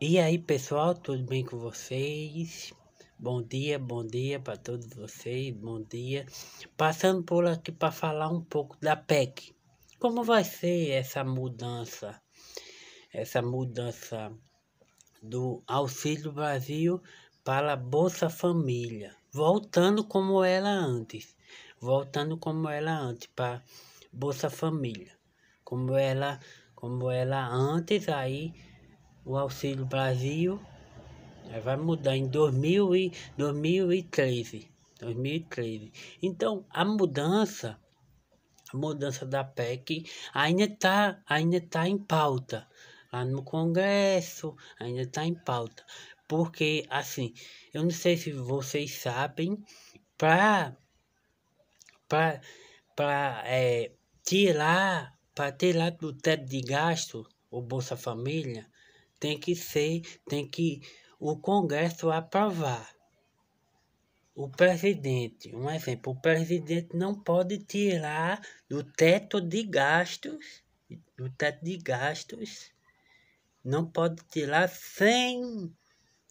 E aí pessoal, tudo bem com vocês? Bom dia, bom dia para todos vocês, bom dia. Passando por aqui para falar um pouco da PEC. Como vai ser essa mudança? Essa mudança do Auxílio Brasil para a Bolsa Família, voltando como era antes, voltando como era antes para Bolsa Família, como ela, como ela antes aí o Auxílio Brasil eh, vai mudar em 2000 e, 2013. 2013. Então, a mudança, a mudança da PEC ainda está ainda tá em pauta. Lá no Congresso, ainda está em pauta. Porque, assim, eu não sei se vocês sabem, para é, eh, tirar, para tirar do teto de gasto o Bolsa Família, tem que ser, tem que o Congresso aprovar. O presidente, um exemplo, o presidente não pode tirar do teto de gastos, do teto de gastos, não pode tirar sem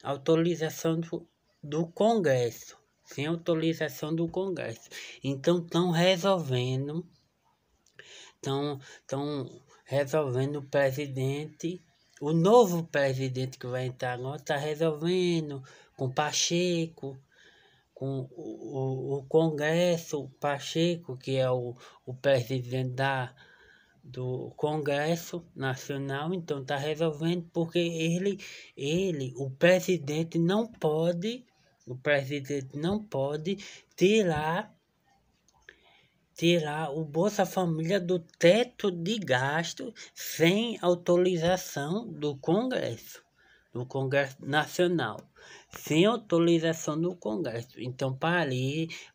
autorização do, do Congresso, sem autorização do Congresso. Então estão resolvendo, estão resolvendo o presidente o novo presidente que vai entrar agora está resolvendo com Pacheco, com o, o, o Congresso, Pacheco, que é o, o presidente da, do Congresso Nacional, então está resolvendo, porque ele, ele, o presidente não pode, o presidente não pode tirar tirar o Bolsa Família do teto de gasto sem autorização do Congresso, do Congresso Nacional, sem autorização do Congresso. Então, para,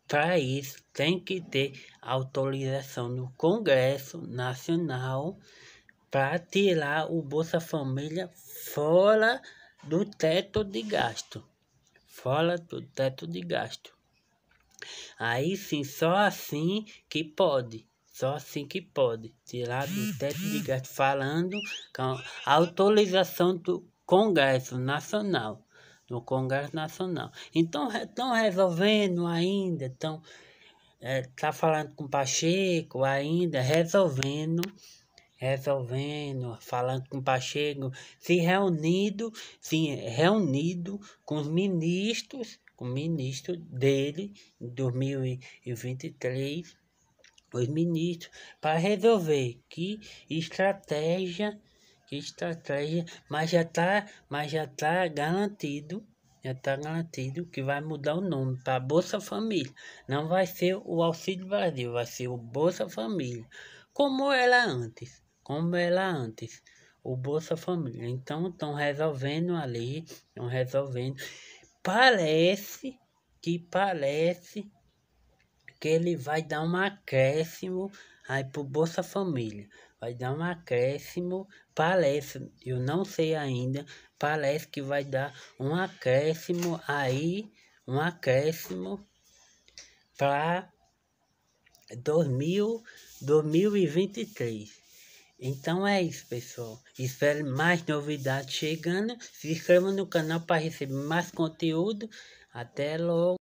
para isso, tem que ter autorização do Congresso Nacional para tirar o Bolsa Família fora do teto de gasto. Fora do teto de gasto. Aí sim, só assim que pode. Só assim que pode. Tirar do teto de gasto. Falando com a autorização do Congresso Nacional. Do Congresso Nacional. Então, estão resolvendo ainda. Estão é, eh, tá falando com Pacheco ainda, resolvendo. Resolvendo, falando com Pacheco, se reunido, se reunido com os ministros o ministro dele, em 2023, os ministros, para resolver que estratégia, que estratégia, mas já está mas já tá garantido, já está garantido que vai mudar o nome para Bolsa Família. Não vai ser o Auxílio Brasil, vai ser o Bolsa Família. Como era antes, como era antes, o Bolsa Família. Então estão resolvendo ali, estão resolvendo parece que parece que ele vai dar um acréscimo aí pro Bolsa Família. Vai dar um acréscimo, parece, eu não sei ainda, parece que vai dar um acréscimo aí, um acréscimo para 2000, 2023. Então é isso, pessoal. Espero mais novidades chegando. Se inscreva no canal para receber mais conteúdo. Até logo.